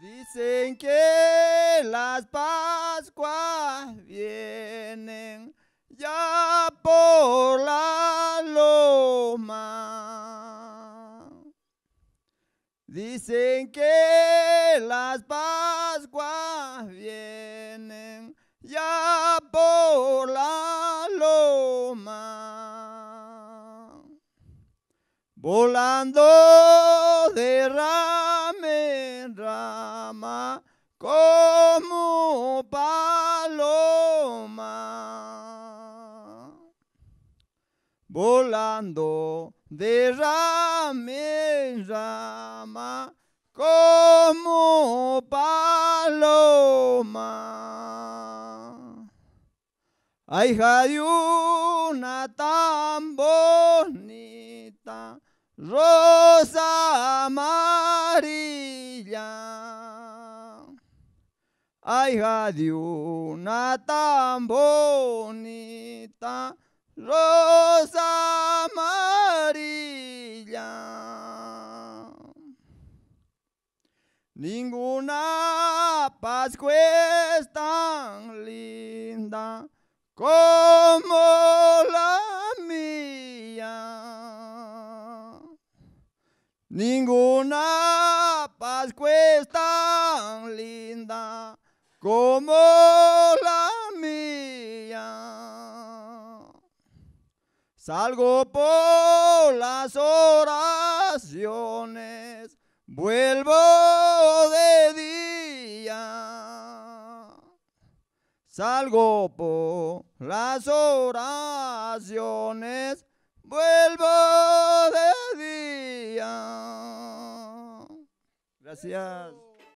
Dicen que las Pascuas vienen ya por la loma. Dicen que las Pascuas vienen ya por la loma. Volando de como paloma volando de rama en rama como paloma hay de una tan bonita rosa amarilla Ay, de una tan bonita rosa amarilla. Ninguna Pascua es tan linda como la mía. Ninguna Pascua es tan linda como la mía. Salgo por las oraciones, vuelvo de día. Salgo por las oraciones, vuelvo de día. Gracias.